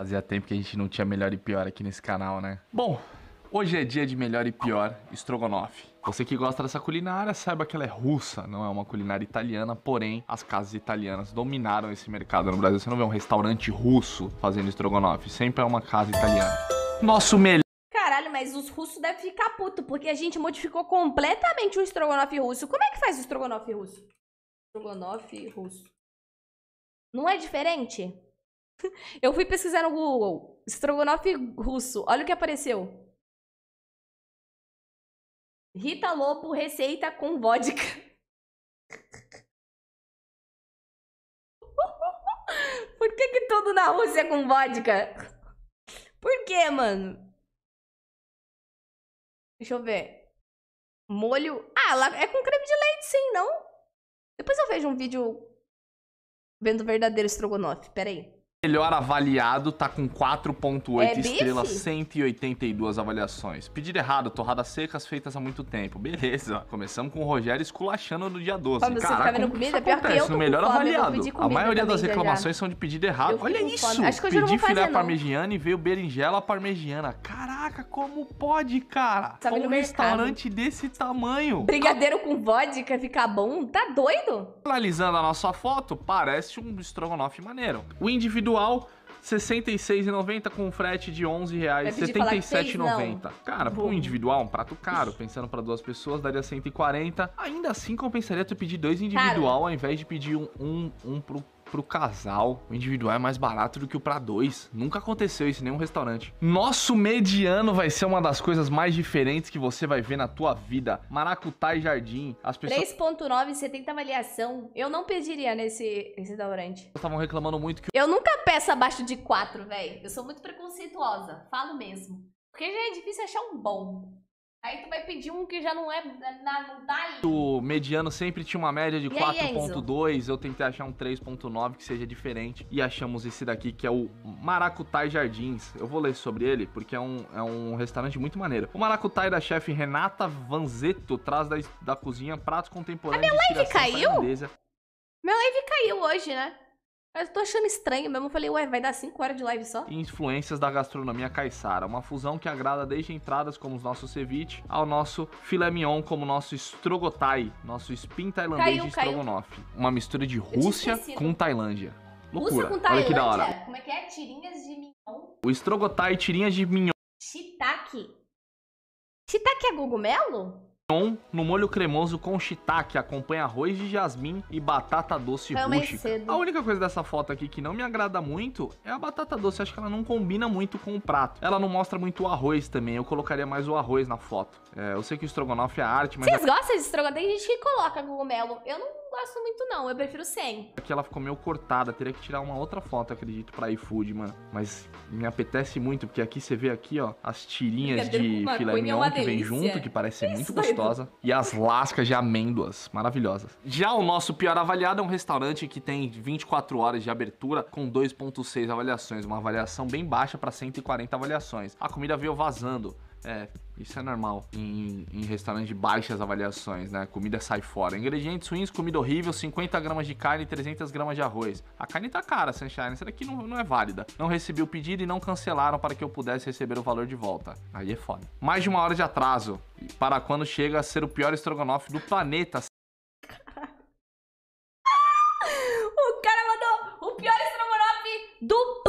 Fazia tempo que a gente não tinha melhor e pior aqui nesse canal, né? Bom, hoje é dia de melhor e pior estrogonofe. Você que gosta dessa culinária, saiba que ela é russa, não é uma culinária italiana, porém as casas italianas dominaram esse mercado. No Brasil você não vê um restaurante russo fazendo estrogonofe, sempre é uma casa italiana. Nosso melhor Caralho, mas os russos devem ficar puto, porque a gente modificou completamente o estrogonofe russo. Como é que faz o estrogonofe russo? Estrogonofe russo. Não é diferente? Eu fui pesquisar no Google, estrogonofe russo, olha o que apareceu. Rita Lopo receita com vodka. Por que que tudo na Rússia é com vodka? Por que, mano? Deixa eu ver. Molho... Ah, ela é com creme de leite, sim, não? Depois eu vejo um vídeo vendo o verdadeiro estrogonofe. Pera aí. Melhor avaliado, tá com 4.8 é estrelas, 182 avaliações. Pedido errado, torradas secas feitas há muito tempo. Beleza. Começamos com o Rogério esculachando no dia 12. Quando tá Caraca, você fica vendo comida, é pior que eu no melhor fome, avaliado. A maioria das reclamações já. são de pedido errado. Olha isso. Acho que eu Pedi filé parmegiana e veio berinjela parmegiana. Caraca. Caraca, como pode, cara? Sabe tá um restaurante mercado. desse tamanho. Brigadeiro com vodka ficar bom? Tá doido? Analisando a nossa foto, parece um estrogonofe maneiro. O individual... R$ 66,90 com frete de R$ 77,90 Cara, o um individual, um prato caro. Pensando para duas pessoas, daria 140. Ainda assim, compensaria tu pedir dois individual ao invés de pedir um, um, um pro pro casal. O individual é mais barato do que o para dois. Nunca aconteceu isso em nenhum restaurante. Nosso mediano vai ser uma das coisas mais diferentes que você vai ver na tua vida. Maracutai e Jardim. As pessoas 3.9, 70 avaliação. Eu não pediria nesse, nesse restaurante. Estavam reclamando muito que Eu nunca peço abaixo de 4, velho. Eu sou muito preconceituosa, falo mesmo. Porque já é difícil achar um bom. Aí tu vai pedir um que já não é na, não tá O mediano sempre tinha uma média de 4.2, eu tentei achar um 3.9 que seja diferente e achamos esse daqui que é o Maracutai Jardins. Eu vou ler sobre ele porque é um, é um restaurante muito maneiro. O Maracutai da chefe Renata Vanzetto traz da, da cozinha pratos contemporâneos. A ah, minha live caiu? Meu live caiu hoje, né? Mas eu tô achando estranho mesmo. Eu falei, ué, vai dar 5 horas de live só? Influências da gastronomia caiçara. Uma fusão que agrada desde entradas como o nosso ceviche ao nosso filé mignon como nosso estrogotai, nosso spin tailandês caiu, de estrogonofe. Uma mistura de Rússia com Tailândia. Loucura. Rússia com Tailândia? Olha que da hora. Como é que é? Tirinhas de mignon? O estrogotai, tirinhas de mignon. Shiitake. Shiitake é cogumelo? no molho cremoso com shiitake, acompanha arroz de jasmim e batata doce não é rústica. Cedo. a única coisa dessa foto aqui que não me agrada muito é a batata doce, acho que ela não combina muito com o prato. Ela não mostra muito o arroz também, eu colocaria mais o arroz na foto. É, eu sei que o estrogonofe é arte, mas... Vocês gostam de estrogonofe? Tem gente que coloca cogumelo, eu não não gosto muito, não. Eu prefiro sem. Aqui ela ficou meio cortada. Teria que tirar uma outra foto, acredito, pra iFood, mano. Mas me apetece muito, porque aqui você vê aqui, ó, as tirinhas de filé é mignon é que vem junto, que parece ser Isso muito gostosa. e as lascas de amêndoas, maravilhosas. Já o nosso pior avaliado é um restaurante que tem 24 horas de abertura com 2.6 avaliações. Uma avaliação bem baixa para 140 avaliações. A comida veio vazando. É, isso é normal em, em restaurantes de baixas avaliações, né? Comida sai fora. Ingredientes ruins, comida horrível, 50 gramas de carne e 300 gramas de arroz. A carne tá cara, Sunshine. Será que não, não é válida? Não recebi o pedido e não cancelaram para que eu pudesse receber o valor de volta. Aí é foda. Mais de uma hora de atraso para quando chega a ser o pior estrogonofe do planeta. o cara mandou o pior estrogonofe do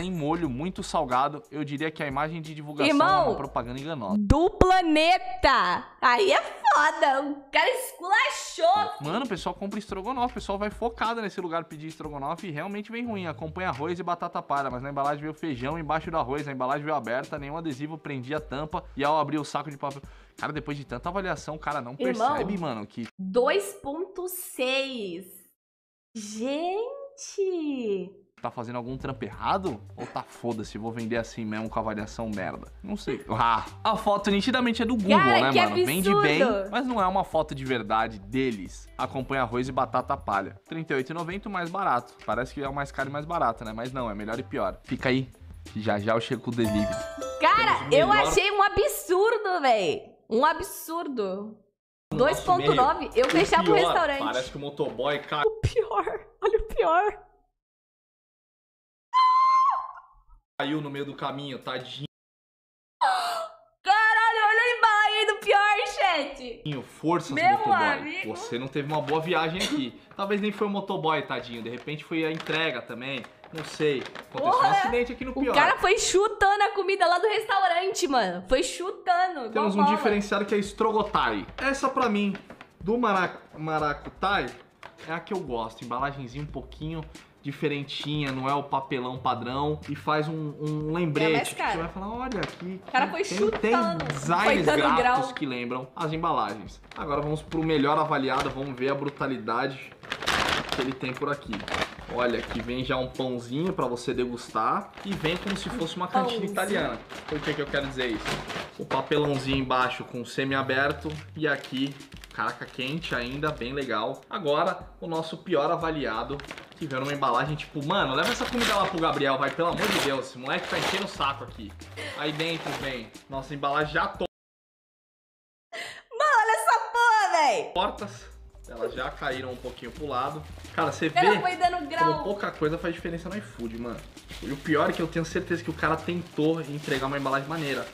sem molho, muito salgado, eu diria que a imagem de divulgação Irmão, é uma propaganda enganosa. Do planeta! Aí é foda! O cara esculachou! Mano, o pessoal compra estrogonofe, o pessoal vai focado nesse lugar pedir estrogonofe e realmente vem ruim. Acompanha arroz e batata para, mas na embalagem veio feijão embaixo do arroz, a embalagem veio aberta, nenhum adesivo prendia a tampa e ao abrir o saco de papel. Cara, depois de tanta avaliação, o cara não Irmão, percebe, mano, que. 2,6! Gente! tá fazendo algum trampo errado? Ou tá foda-se, vou vender assim mesmo com avaliação merda? Não sei. Ah, a foto nitidamente é do Google, Cara, né, mano? Absurdo. Vende bem, mas não é uma foto de verdade deles. Acompanha arroz e batata palha. R$38,90 mais barato. Parece que é o mais caro e mais barato, né? Mas não, é melhor e pior. Fica aí, já já eu chego com o delivery. Cara, eu achei um absurdo, velho. Um absurdo. 2.9, eu fechar o restaurante. Parece que o motoboy caiu. O pior, olha o pior. caiu no meio do caminho, tadinho. Caralho, olha a aí do pior, chat. Forças, Meu motoboy. Amigo. Você não teve uma boa viagem aqui. Talvez nem foi o motoboy, tadinho. De repente foi a entrega também. Não sei. Aconteceu Porra, um acidente aqui no pior. O cara foi chutando a comida lá do restaurante, mano. Foi chutando. Temos um diferencial diferenciado que é estrogotai. Essa pra mim, do marac... maracutai, é a que eu gosto. Embalagenzinha um pouquinho diferentinha, não é o papelão padrão, e faz um, um lembrete. É, você vai falar, olha aqui. O cara foi tem, chutando. Tem designs gráficos grau. que lembram as embalagens. Agora vamos pro melhor avaliado, vamos ver a brutalidade que ele tem por aqui. Olha, que vem já um pãozinho para você degustar e vem como se fosse uma cantina pãozinho. italiana. Por que, que eu quero dizer isso? O papelãozinho embaixo com semi-aberto e aqui caraca quente ainda, bem legal. Agora, o nosso pior avaliado, que veio numa embalagem tipo, mano, leva essa comida lá pro Gabriel, vai, pelo amor de Deus, esse moleque tá enchendo o saco aqui. Aí dentro vem, nossa embalagem já to... Mano, olha essa porra, velho! Portas elas já caíram um pouquinho pro lado. Cara, você vê foi dando grau. como pouca coisa faz diferença no iFood, mano. E o pior é que eu tenho certeza que o cara tentou entregar uma embalagem maneira.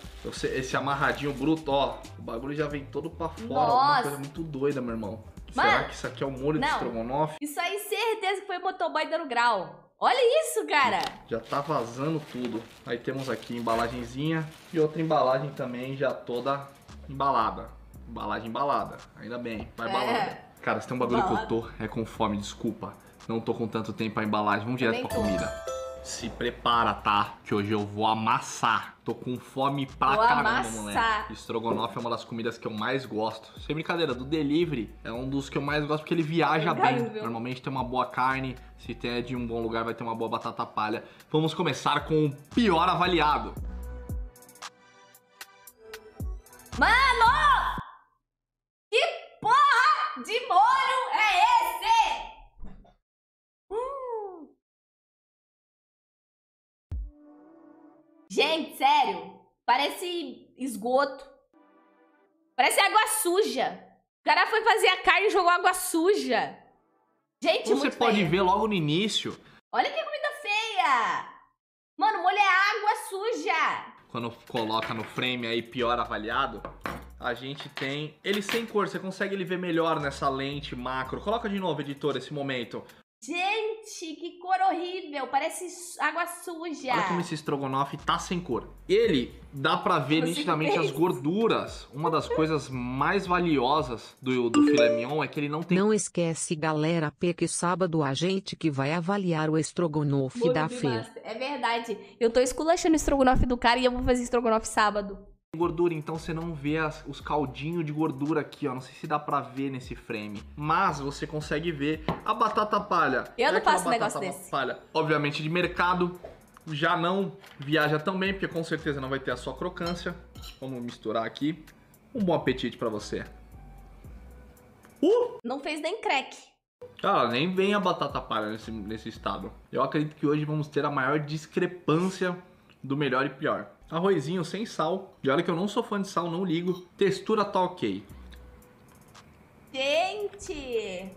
Esse amarradinho bruto, ó, o bagulho já vem todo pra fora. Nossa. Uma coisa muito doida, meu irmão. Será que isso aqui é o molho não. de estrogonofe? Isso aí, certeza que foi motoboy dando grau. Olha isso, cara! Já tá vazando tudo. Aí temos aqui embalagenzinha e outra embalagem também já toda embalada. Embalagem embalada, ainda bem, vai é. balada. Cara, se tem um bagulho Bala. que eu tô, é com fome, desculpa. Não tô com tanto tempo pra embalagem, vamos direto pra comida. Se prepara, tá? Que hoje eu vou amassar. Tô com fome pra vou caramba, amassar. moleque. Estrogonofe é uma das comidas que eu mais gosto. Sem brincadeira, do delivery é um dos que eu mais gosto porque ele viaja bem. Normalmente tem uma boa carne, se tem é de um bom lugar vai ter uma boa batata palha. Vamos começar com o pior avaliado. Mano! de molho é esse? Hum. Gente, sério. Parece esgoto. Parece água suja. O cara foi fazer a carne e jogou água suja. Gente, Como muito você feia. pode ver logo no início. Olha que comida feia! Mano, molho é água suja. Quando coloca no frame aí pior avaliado, a gente tem ele sem cor, você consegue ele ver melhor nessa lente macro. Coloca de novo, editor, esse momento. Gente, que cor horrível, parece água suja. Olha como esse estrogonofe tá sem cor. Ele dá para ver você nitidamente fez? as gorduras. Uma das coisas mais valiosas do, do filé mignon é que ele não tem... Não esquece, galera, P, que sábado a gente que vai avaliar o estrogonofe Muito da feira. É verdade, eu tô esculachando o estrogonofe do cara e eu vou fazer estrogonofe sábado gordura, então você não vê as, os caldinhos de gordura aqui, ó. Não sei se dá pra ver nesse frame, mas você consegue ver a batata palha. Eu não faço negócio desse. Palha, obviamente de mercado, já não viaja tão bem, porque com certeza não vai ter a sua crocância. Vamos misturar aqui. Um bom apetite pra você. Uh! Não fez nem crack. Cara, nem vem a batata palha nesse, nesse estado. Eu acredito que hoje vamos ter a maior discrepância do melhor e pior. Arrozinho sem sal. E olha que eu não sou fã de sal, não ligo. Textura tá ok. Gente!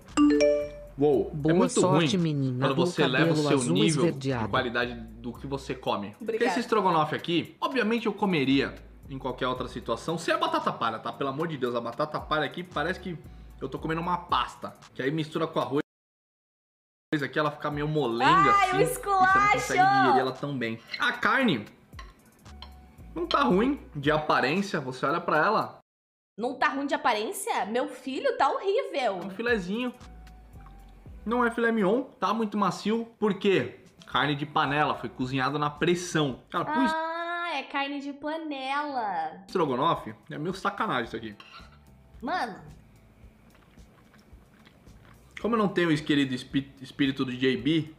Uou, é Boa é muito sorte, ruim menina. quando você leva o seu nível de qualidade do que você come. Porque Esse estrogonofe aqui, obviamente eu comeria em qualquer outra situação, Sem a batata palha, tá? Pelo amor de Deus, a batata palha aqui parece que eu tô comendo uma pasta, que aí mistura com arroz aqui, ela fica meio molenga Ai, assim. Ai, o esculacho! E você não consegue ela tão bem. A carne, não tá ruim de aparência, você olha para ela. Não tá ruim de aparência? Meu filho tá horrível. É um filezinho. Não é filé mignon, tá muito macio. Por quê? Carne de panela, foi cozinhada na pressão. Cara, ah, pus... é carne de panela. Estrogonofe? É meio sacanagem isso aqui. Mano. Como eu não tenho o querido espírito do JB,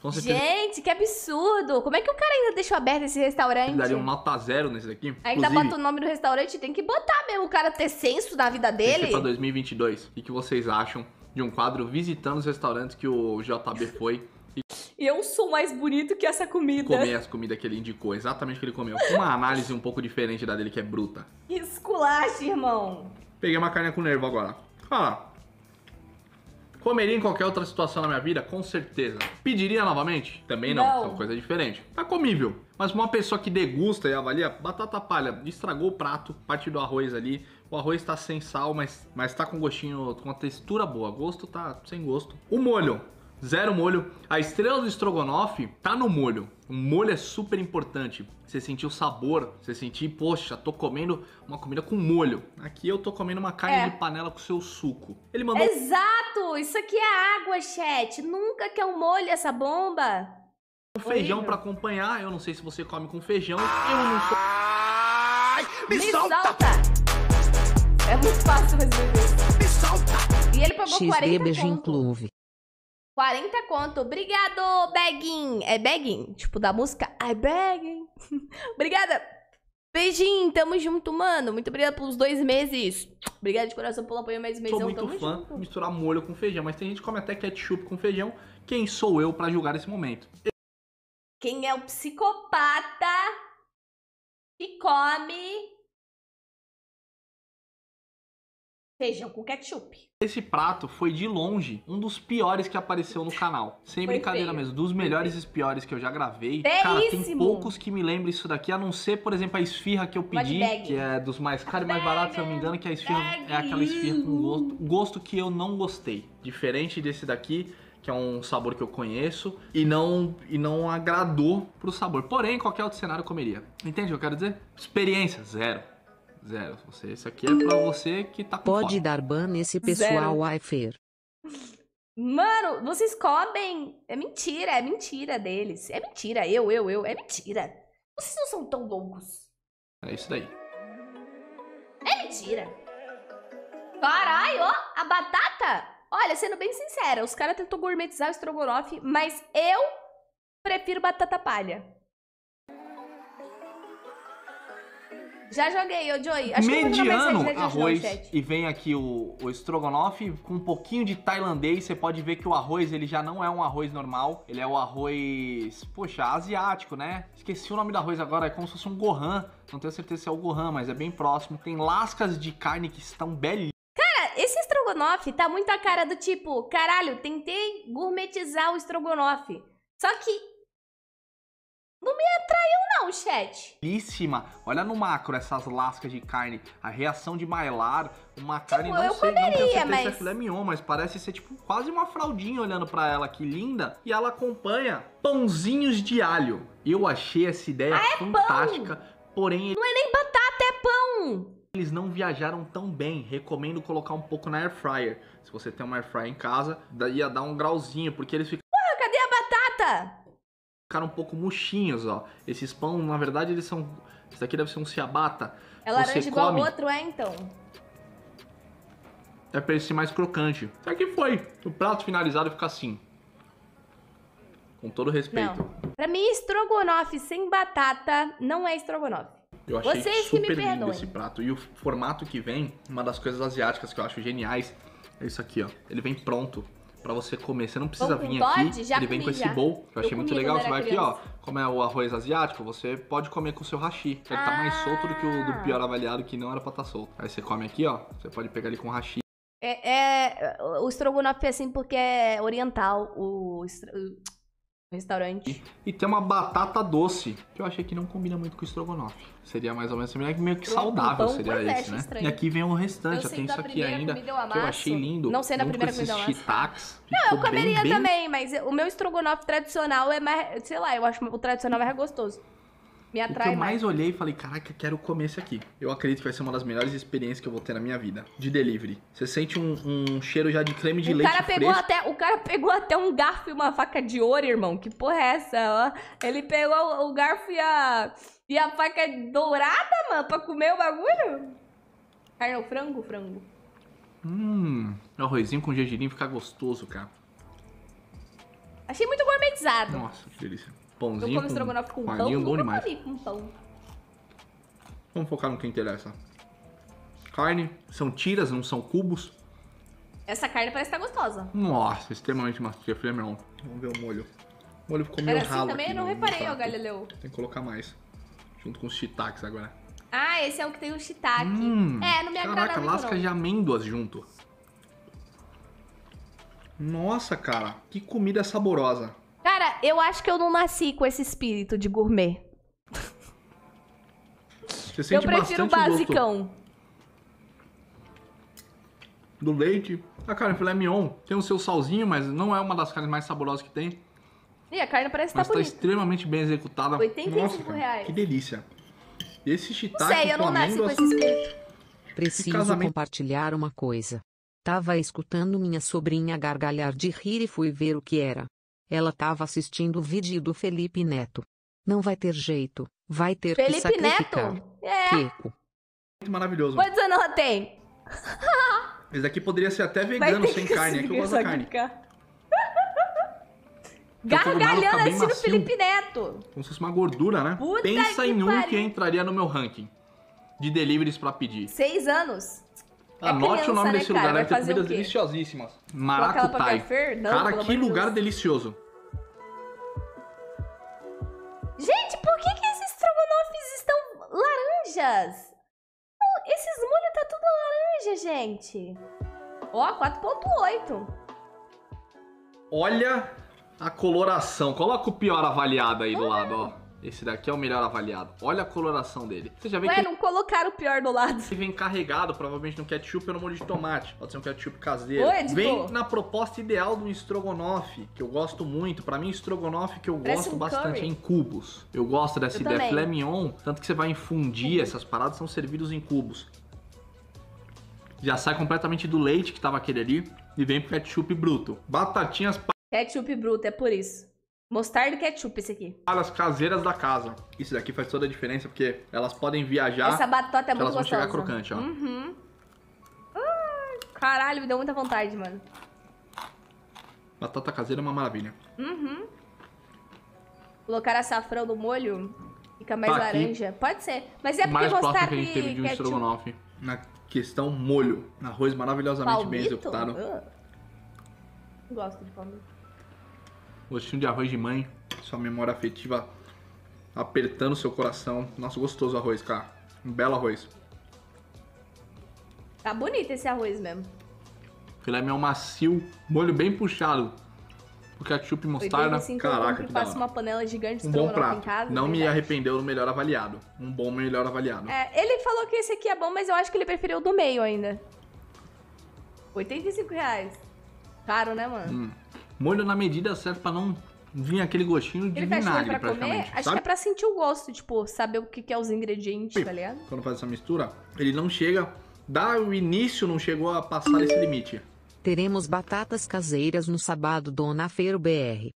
com Gente, que absurdo! Como é que o cara ainda deixou aberto esse restaurante? Daria um nota zero nesse daqui. Ainda Inclusive, bota o nome do restaurante, tem que botar mesmo o cara ter senso na vida dele. Isso pra 2022. O que vocês acham de um quadro visitando os restaurantes que o JB foi? E eu sou mais bonito que essa comida. Comer as comidas que ele indicou, exatamente o que ele comeu. Com uma análise um pouco diferente da dele, que é bruta. Esculache, irmão! Peguei uma carne com nervo agora. lá. Comeria em qualquer outra situação na minha vida? Com certeza. Pediria novamente? Também não, não. uma coisa diferente. Tá comível. Mas uma pessoa que degusta e avalia, batata palha, estragou o prato, parte do arroz ali. O arroz está sem sal, mas, mas tá com gostinho, com uma textura boa. Gosto tá sem gosto. O molho, zero molho. A estrela do estrogonofe tá no molho. O molho é super importante. Você sentir o sabor, você sentir, poxa, tô comendo uma comida com molho. Aqui eu tô comendo uma carne é. de panela com seu suco. Ele mandou. Exato! Isso aqui é água, chat. Nunca que um molho essa bomba. Um feijão para acompanhar. Eu não sei se você come com feijão. Eu não sou. Ai, me, me solta. solta! É muito fácil resolver. Me solta! E ele pagou XD 40 Beijing clube. 40 conto. Obrigado, Begging. É Begging, tipo da música I Begging. Obrigada. Beijinho, tamo junto, mano. Muito obrigada pelos dois meses. Obrigada de coração pelo apoio mais mês. Sou muito tamo fã junto. misturar molho com feijão, mas tem gente que come até ketchup com feijão. Quem sou eu para julgar esse momento? Quem é o psicopata que come feijão com ketchup. Esse prato foi de longe um dos piores que apareceu no canal. Sem foi brincadeira feio. mesmo, dos melhores e piores que eu já gravei. Cara, tem poucos que me lembram isso daqui, a não ser, por exemplo, a esfirra que eu pedi, que é dos mais caros e mais baratos, se eu não me engano, que a esfirra Bag. é aquela esfirra com gosto, gosto que eu não gostei. Diferente desse daqui, que é um sabor que eu conheço e não e não agradou pro sabor. Porém, qualquer outro cenário eu comeria. Entende o que eu quero dizer? Experiência zero. Zero. Você, isso aqui é pra você que tá com Pode fome. dar ban nesse pessoal, Aifer. Mano, vocês comem. É mentira, é mentira deles. É mentira, eu, eu, eu. É mentira. Vocês não são tão loucos. É isso daí. É mentira. Caralho, ó, a batata. Olha, sendo bem sincera, os caras tentou gourmetizar o estrogonofe, mas eu prefiro batata palha. Já joguei, ô Joey. Acho Mediano que eu arroz não, e vem aqui o, o estrogonofe com um pouquinho de tailandês. Você pode ver que o arroz ele já não é um arroz normal, ele é o arroz, poxa, asiático, né? Esqueci o nome do arroz agora, é como se fosse um gohan. Não tenho certeza se é o gohan, mas é bem próximo. Tem lascas de carne que estão belíssimas esse estrogonofe tá muito a cara do tipo, caralho, tentei gourmetizar o estrogonofe. Só que não me atraiu não, chat. Belíssima. Olha no macro essas lascas de carne. A reação de Mailar. Uma tipo, carne não eu sei, comeria, não tenho certeza mas... se é filé mas parece ser tipo quase uma fraldinha olhando para ela. Que linda. E ela acompanha pãozinhos de alho. Eu achei essa ideia ah, é fantástica. Pão. Porém... Não é nem batata, é pão eles não viajaram tão bem. Recomendo colocar um pouco na air fryer. Se você tem uma air fryer em casa, daí ia dar um grauzinho, porque eles ficam. Porra, cadê a batata? ficaram um pouco murchinhos, ó. Esses pão, na verdade, eles são... Esse daqui deve ser um ciabatta. É laranja Você igual come... outro, é, então? É pra ele ser mais crocante. Isso aqui foi. O prato finalizado fica assim. Com todo respeito. Não. Pra mim, estrogonofe sem batata não é estrogonofe. Eu achei Vocês super que me perdoem. esse prato. E o formato que vem, uma das coisas asiáticas que eu acho geniais, é isso aqui, ó. Ele vem pronto para você comer. Você não precisa vir aqui. Pode? Já ele vem com esse bowl, que eu, eu achei muito legal. Você vai aqui, ó. Como é o arroz asiático, você pode comer com o seu hashi. Que ah. ele tá mais ah. solto do que o do pior avaliado, que não era pra estar tá solto. Aí você come aqui, ó. Você pode pegar ele com hashi. É, é o estrogonofe é assim porque é oriental. O, o restaurante. E, tem uma batata doce, que eu achei que não combina muito com o estrogonofe. Seria mais ou menos meio que saudável, seria esse, né? Estranho. E aqui vem o restante, eu, eu tenho isso aqui ainda, que eu achei lindo. Não sei a primeira comida Não, eu comeria bem, também, mas o meu estrogonofe tradicional é mais, sei lá, eu acho o tradicional é mais gostoso. Me atrai. O que eu mais, mais. olhei e falei, caraca, quero comer esse aqui. Eu acredito que vai ser uma das melhores experiências que eu vou ter na minha vida. De delivery. Você sente um, um cheiro já de creme de o leite. Cara pegou fresco. Até, o cara pegou até um garfo e uma faca de ouro, irmão. Que porra é essa? Ele pegou o garfo e a, e a faca dourada, mano, pra comer o bagulho? Carne ou frango? Frango. Hum, arrozinho com gergelim fica gostoso, cara. Achei muito gourmetizado. Nossa, que delícia. Pãozinho. Eu como estrogonofe com, com pão. Aninho, bom demais. Com pão. Vamos focar no que interessa. Carne, são tiras, não são cubos. Essa carne parece estar tá gostosa. Nossa, extremamente macia, filé mignon. Vamos ver o molho. O molho ficou meio Era assim ralo também? Aqui, não, não reparei, ó, Galileu. Tem que colocar mais. Junto com os shiitakes agora. Ah, esse é o que tem o shiitake. Hum, é, não me agrada Caraca, lasca não. de amêndoas junto. Nossa, cara, que comida saborosa. Cara, eu acho que eu não nasci com esse espírito de gourmet. Você sente eu prefiro o basicão. do leite. A ah, carne filé mignon tem o seu salzinho, mas não é uma das carnes mais saborosas que tem. E a carne parece que tá, tá extremamente bem executada. 85 Nossa, cara, reais. Que delícia. Esse shiitake sei, eu não nasci com esse espírito. Preciso compartilhar uma coisa. Tava escutando minha sobrinha gargalhar de rir e fui ver o que era. Ela tava assistindo o vídeo do Felipe Neto. Não vai ter jeito, vai ter Felipe que sacrificar. Neto? É. Queco. Muito maravilhoso. Quantos anos ela tem? Esse daqui poderia ser até vegano, sem carne. É que eu gosto da carne. Então, tá Gargalhando assim no Felipe Neto. Como se fosse uma gordura, né? Puta Pensa em um que entraria no meu ranking de deliveries para pedir. Seis anos. É é Anote o nome né, desse cara? lugar, deve ter comidas deliciosíssimas. Maracutai. Não, cara, que lugar delicioso. Gente, por que, que esses estrogonofes estão laranjas? Esses molhos tá tudo laranja, gente. Ó, 4.8. Olha a coloração. Coloca o pior avaliado aí do ah. lado, ó. Esse daqui é o melhor avaliado. Olha a coloração dele. Você já vê Ué, que. não colocaram o pior do lado. Ele vem carregado, provavelmente no ketchup ou no molho de tomate. Pode ser um ketchup caseiro. Oi, vem na proposta ideal do estrogonofe, que eu gosto muito. Para mim, estrogonofe que eu Parece gosto um bastante é em cubos. Eu gosto dessa eu ideia. Também. Filé mignon, tanto que você vai infundir, essas paradas são servidos em cubos. Já sai completamente do leite que tava aquele ali e vem pro ketchup bruto. Batatinhas. Ketchup bruto, é por isso. Mostarda e ketchup, esse aqui. As caseiras da casa. Isso daqui faz toda a diferença, porque elas podem viajar. Essa batata é muito elas gostosa. Elas vão chegar crocante, ó. Uhum. caralho, me deu muita vontade, mano. Batata caseira é uma maravilha. Uhum. Colocar açafrão no molho fica mais tá laranja. Aqui. Pode ser. Mas é porque mais mostarda próximo que a gente teve de um ketchup. estrogonofe. Na questão molho. Arroz maravilhosamente palmito? bem executado. Uh. Gosto de palmito. Gostinho de arroz de mãe, sua memória afetiva apertando seu coração. Nossa, gostoso arroz, cara. Um belo arroz. Tá bonito esse arroz mesmo. Filé mignon macio, molho bem puxado. O ketchup e mostarda. Então, Caraca, que passa uma panela gigante um bom prato. Casa, não me arrependeu do melhor avaliado. Um bom melhor avaliado. É, ele falou que esse aqui é bom, mas eu acho que ele preferiu o do meio ainda. 85 reais. Caro, né, mano? Hum. Molho na medida certa pra não vir aquele gostinho de Ele vinagre pra comer, praticamente. acho sabe? que é pra sentir o gosto, tipo, saber o que, que é os ingredientes, tá ligado? Quando faz essa mistura, ele não chega. Dá o início, não chegou a passar esse limite. Teremos batatas caseiras no sábado Dona Feiro BR.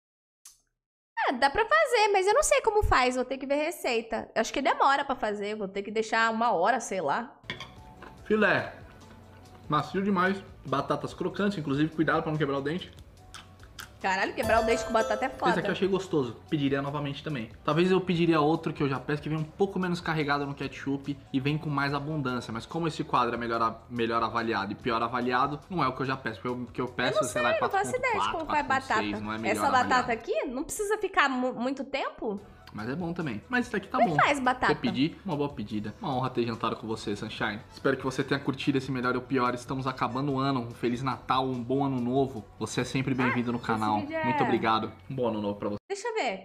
Ah, é, dá pra fazer, mas eu não sei como faz, vou ter que ver receita. Eu acho que demora pra fazer, vou ter que deixar uma hora, sei lá. Filé, macio demais, batatas crocantes, inclusive cuidado pra não quebrar o dente. Caralho, quebrar o dente com batata é foda. Esse aqui eu achei gostoso. Pediria novamente também. Talvez eu pediria outro que eu já peço, que vem um pouco menos carregado no ketchup e vem com mais abundância. Mas como esse quadro é melhor, melhor avaliado e pior avaliado, não é o que eu já peço. O que eu peço, eu não sei, sei lá, é 4.4, 4.6, não é Essa batata avaliado. aqui não precisa ficar muito tempo? Mas é bom também. Mas isso aqui tá Mas bom. faz batata. Quer pedir? Uma boa pedida. Uma honra ter jantado com você, Sunshine. Espero que você tenha curtido esse Melhor ou Pior. Estamos acabando o ano. Um Feliz Natal, um bom ano novo. Você é sempre ah, bem-vindo ah, no canal. É Muito obrigado. Um bom ano novo pra você. Deixa eu ver.